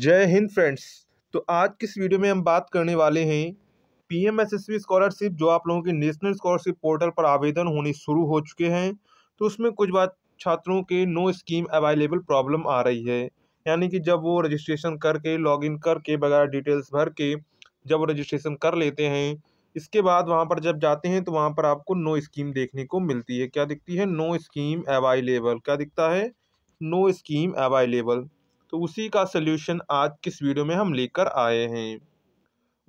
जय हिंद फ्रेंड्स तो आज किस वीडियो में हम बात करने वाले हैं P M S S P scholarship जो आप लोगों के नेशनल स्कॉलरशिप पोर्टल पर आवेदन होने शुरू हो चुके हैं तो उसमें कुछ बात छात्रों के नो स्कीम अवेलेबल प्रॉब्लम आ रही है यानी कि जब वो रजिस्ट्रेशन करके लॉगिन करके वगैरह डिटेल्स भर के जब वो रजिस्ट्रेशन कर लेते हैं इसके बाद वहाँ पर जब जाते हैं तो वहाँ पर आपको नो स्कीम देखने को मिलती है क्या दिखती है नो स्कीम अवेलेबल क्या दिखता है नो स्कीम अवेलेबल तो उसी का सोल्यूशन आज किस वीडियो में हम लेकर आए हैं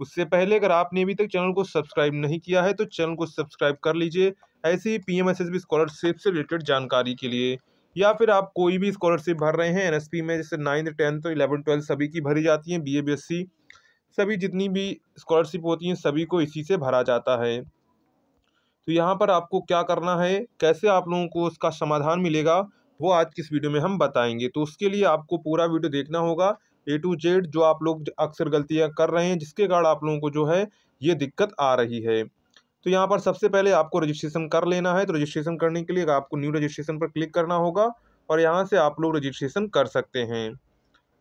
उससे पहले अगर आपने अभी तक चैनल को सब्सक्राइब नहीं किया है तो चैनल को सब्सक्राइब कर लीजिए ऐसे ही P M S S B scholarship से रिलेटेड जानकारी के लिए या फिर आप कोई भी स्कॉलरशिप भर रहे हैं एनएसपी में जैसे नाइन्थ टेंथ इलेवन ट्वेल्थ सभी की भरी जाती हैं एस सी सभी जितनी भी स्कॉलरशिप होती हैं सभी को इसी से भरा जाता है तो यहाँ पर आपको क्या करना है कैसे आप लोगों को उसका समाधान मिलेगा वो आज किस वीडियो में हम बताएंगे तो उसके लिए आपको पूरा वीडियो देखना होगा ए टू जेड जो आप लोग अक्सर गलतियाँ कर रहे हैं जिसके कारण आप लोगों को जो है ये दिक्कत आ रही है तो यहाँ पर सबसे पहले आपको रजिस्ट्रेशन कर लेना है तो रजिस्ट्रेशन करने के लिए आपको न्यू रजिस्ट्रेशन पर क्लिक करना होगा और यहाँ से आप लोग रजिस्ट्रेशन कर सकते हैं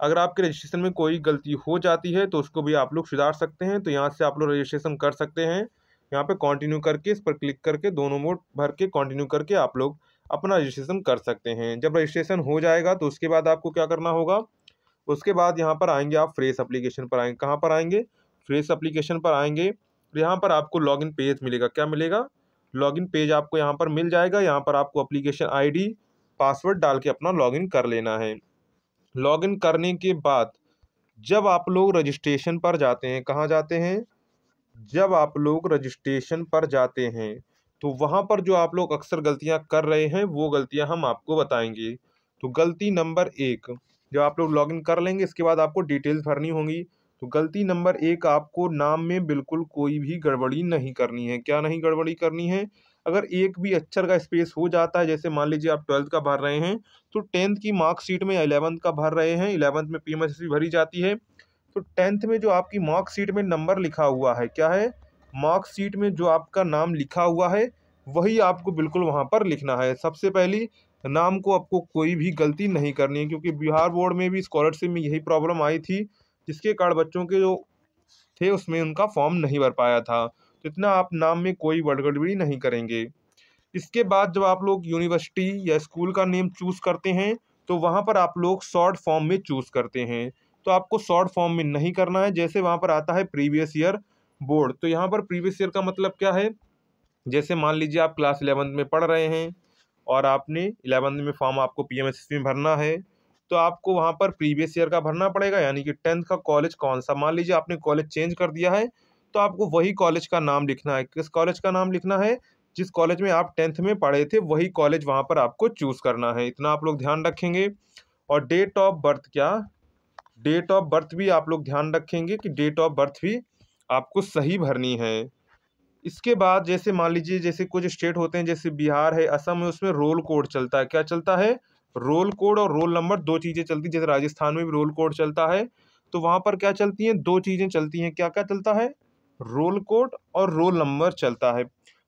अगर आपके रजिस्ट्रेशन में कोई गलती हो जाती है तो उसको भी आप लोग सुधार सकते हैं तो यहाँ से आप लोग रजिस्ट्रेशन कर सकते हैं यहाँ पे कंटिन्यू करके इस पर क्लिक करके दोनों मोड भर के कंटिन्यू करके आप लोग अपना रजिस्ट्रेशन कर सकते हैं जब रजिस्ट्रेशन हो जाएगा तो उसके बाद आपको क्या करना होगा उसके बाद यहाँ पर आएंगे आप फ्रेश अप्लीकेशन पर आएंगे कहाँ पर आएंगे फ्रेश अप्लीकेशन पर आएंगे यहाँ पर आपको लॉगिन पेज मिलेगा क्या मिलेगा लॉगिन पेज आपको यहाँ पर मिल जाएगा यहाँ पर आपको अप्लीकेशन आईडी पासवर्ड डाल के अपना लॉगिन कर लेना है लॉगिन करने के बाद जब आप लोग रजिस्ट्रेशन पर जाते हैं कहाँ जाते हैं जब आप लोग रजिस्ट्रेशन पर जाते हैं तो वहाँ पर जो आप लोग अक्सर गलतियाँ कर रहे हैं वो गलतियाँ हम आपको बताएंगे तो गलती नंबर एक जब आप लोग लॉगिन कर लेंगे इसके बाद आपको डिटेल्स भरनी होंगी तो गलती नंबर एक आपको नाम में बिल्कुल कोई भी गड़बड़ी नहीं करनी है क्या नहीं गड़बड़ी करनी है अगर एक भी अक्षर का स्पेस हो जाता है जैसे मान लीजिए आप ट्वेल्थ का भर रहे हैं तो टेंथ की मार्कशीट में एलेवंथ का भर रहे हैं इलेवंथ में पी भरी जाती है तो टेंथ में जो आपकी मार्कशीट में नंबर लिखा हुआ है क्या है मार्कशीट में जो आपका नाम लिखा हुआ है वही आपको बिल्कुल वहाँ पर लिखना है सबसे पहली नाम को आपको कोई भी गलती नहीं करनी है क्योंकि बिहार बोर्ड में भी स्कॉलरशिप में यही प्रॉब्लम आई थी जिसके कारण बच्चों के जो थे उसमें उनका फॉर्म नहीं भर पाया था तो इतना आप नाम में कोई बड़गड़बड़ी नहीं करेंगे इसके बाद जब आप लोग यूनिवर्सिटी या स्कूल का नेम चूज़ करते हैं तो वहाँ पर आप लोग शॉर्ट फॉर्म में चूज़ करते हैं तो आपको शॉर्ट फॉर्म में नहीं करना है जैसे वहाँ पर आता है प्रीवियस ईयर बोर्ड तो यहाँ पर प्रीवियस ईयर का मतलब क्या है जैसे मान लीजिए आप क्लास इलेवंथ में पढ़ रहे हैं और आपने इलेवंथ में फॉर्म आपको पी में भरना है तो आपको वहाँ पर प्रीवियस ईयर का भरना पड़ेगा यानी कि टेंथ का कॉलेज कौन सा मान लीजिए आपने कॉलेज चेंज कर दिया है तो आपको वही कॉलेज का नाम लिखना है किस कॉलेज का नाम लिखना है जिस कॉलेज में आप टेंथ में पढ़े थे वही कॉलेज वहाँ पर आपको चूज़ करना है इतना आप लोग ध्यान रखेंगे और डेट ऑफ बर्थ क्या डेट ऑफ बर्थ भी आप लोग ध्यान रखेंगे कि डेट ऑफ बर्थ भी आपको सही भरनी है इसके बाद जैसे मान लीजिए जैसे कुछ स्टेट होते हैं जैसे बिहार है असम है उसमें रोल कोड चलता है क्या चलता है रोल कोड और रोल नंबर दो चीज़ें चलती हैं जैसे राजस्थान में भी रोल कोड चलता है तो वहाँ पर क्या चलती हैं दो चीज़ें चलती हैं क्या क्या चलता है रोल कोड और रोल नंबर चलता है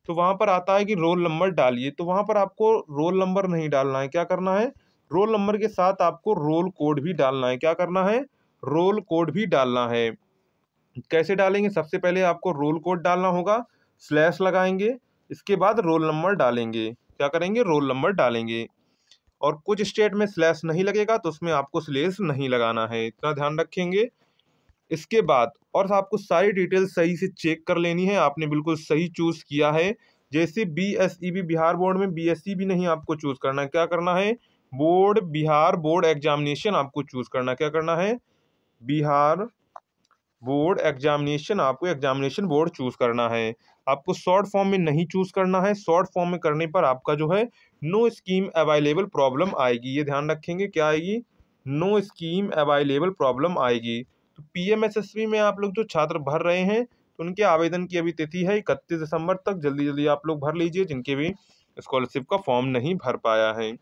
तो वहाँ पर आता है कि रोल नंबर डालिए तो वहाँ पर आपको रोल नंबर नहीं डालना है क्या करना है रोल नंबर के साथ आपको रोल कोड भी डालना है क्या करना है रोल कोड भी डालना है कैसे डालेंगे सबसे पहले आपको रोल कोड डालना होगा स्लैश लगाएंगे इसके बाद रोल नंबर डालेंगे क्या करेंगे रोल नंबर डालेंगे और कुछ स्टेट में स्लैश नहीं लगेगा तो उसमें आपको स्लेस नहीं लगाना है इतना ध्यान रखेंगे इसके बाद और आपको सारी डिटेल सही से चेक कर लेनी है आपने बिल्कुल सही चूज़ किया है जैसे B S E B Bihar board में बी एस ई भी नहीं आपको चूज़ करना क्या करना है बोर्ड बिहार बोर्ड एग्जामिनेशन आपको चूज़ करना क्या करना है बिहार बोर्ड एग्जामिनेशन आपको एग्जामिनेशन बोर्ड चूज़ करना है आपको शॉर्ट फॉर्म में नहीं चूज़ करना है शॉर्ट फॉर्म में करने पर आपका जो है नो स्कीम अवेलेबल प्रॉब्लम आएगी ये ध्यान रखेंगे क्या आएगी नो स्कीम अवेलेबल प्रॉब्लम आएगी तो पी में आप लोग जो छात्र भर रहे हैं तो उनके आवेदन की अभी तिथि है इकतीस दिसंबर तक जल्दी जल्दी आप लोग भर लीजिए जिनके भी स्कॉलरशिप का फॉर्म नहीं भर पाया है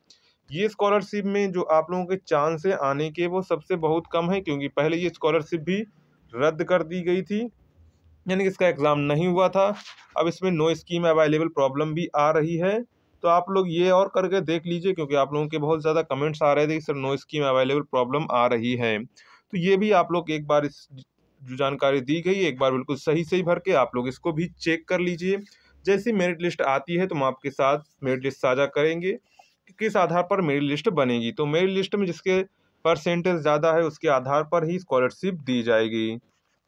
ये स्कॉलरशिप में जो आप लोगों के चांस है आने के वो सबसे बहुत कम है क्योंकि पहले ये स्कॉलरशिप भी रद्द कर दी गई थी यानी कि इसका एग्ज़ाम नहीं हुआ था अब इसमें नो स्कीम अवेलेबल प्रॉब्लम भी आ रही है तो आप लोग ये और करके देख लीजिए क्योंकि आप लोगों के बहुत ज़्यादा कमेंट्स आ रहे थे कि sir no scheme available problem आ रही है तो ये भी आप लोग एक बार इस जो जानकारी दी गई एक बार बिल्कुल सही सही भर के आप लोग इसको भी चेक कर लीजिए जैसी मेरिट लिस्ट आती है तो हम आपके साथ मेरिट लिस्ट साझा करेंगे कि किस आधार पर मेरी लिस्ट बनेगी तो मेरी लिस्ट में जिसके परसेंटेज ज़्यादा है उसके आधार पर ही स्कॉलरशिप दी जाएगी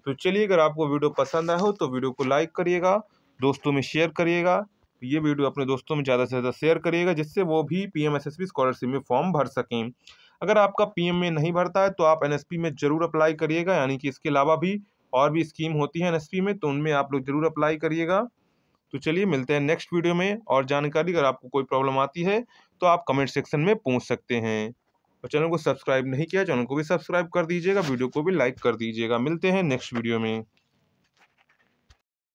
तो चलिए अगर आपको वीडियो पसंद आया हो तो वीडियो को लाइक करिएगा दोस्तों में शेयर करिएगा ये वीडियो अपने दोस्तों में ज़्यादा से ज़्यादा शेयर करिएगा जिससे वो भी पी एम स्कॉलरशिप में फॉर्म भर सकें अगर आपका पीएम में नहीं भरता है तो आप एनएसपी में ज़रूर अप्लाई करिएगा यानी कि इसके अलावा भी और भी स्कीम होती है एनएसपी में तो उनमें आप लोग ज़रूर अप्लाई करिएगा तो चलिए मिलते हैं नेक्स्ट वीडियो में और जानकारी अगर आपको कोई प्रॉब्लम आती है तो आप कमेंट सेक्शन में पूछ सकते हैं और चैनल को सब्सक्राइब नहीं किया चैनल को भी सब्सक्राइब कर दीजिएगा वीडियो को भी लाइक कर दीजिएगा मिलते हैं नेक्स्ट वीडियो में